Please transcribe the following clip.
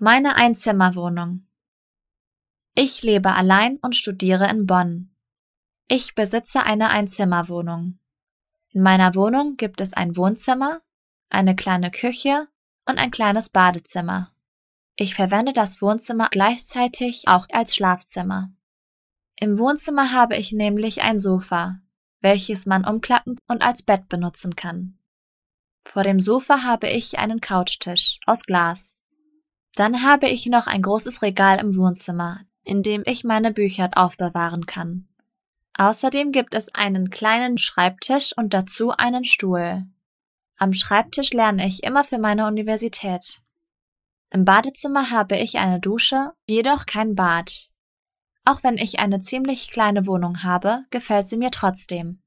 Meine Einzimmerwohnung. Ich lebe allein und studiere in Bonn. Ich besitze eine Einzimmerwohnung. In meiner Wohnung gibt es ein Wohnzimmer, eine kleine Küche und ein kleines Badezimmer. Ich verwende das Wohnzimmer gleichzeitig auch als Schlafzimmer. Im Wohnzimmer habe ich nämlich ein Sofa, welches man umklappen und als Bett benutzen kann. Vor dem Sofa habe ich einen Couchtisch aus Glas. Dann habe ich noch ein großes Regal im Wohnzimmer, in dem ich meine Bücher aufbewahren kann. Außerdem gibt es einen kleinen Schreibtisch und dazu einen Stuhl. Am Schreibtisch lerne ich immer für meine Universität. Im Badezimmer habe ich eine Dusche, jedoch kein Bad. Auch wenn ich eine ziemlich kleine Wohnung habe, gefällt sie mir trotzdem.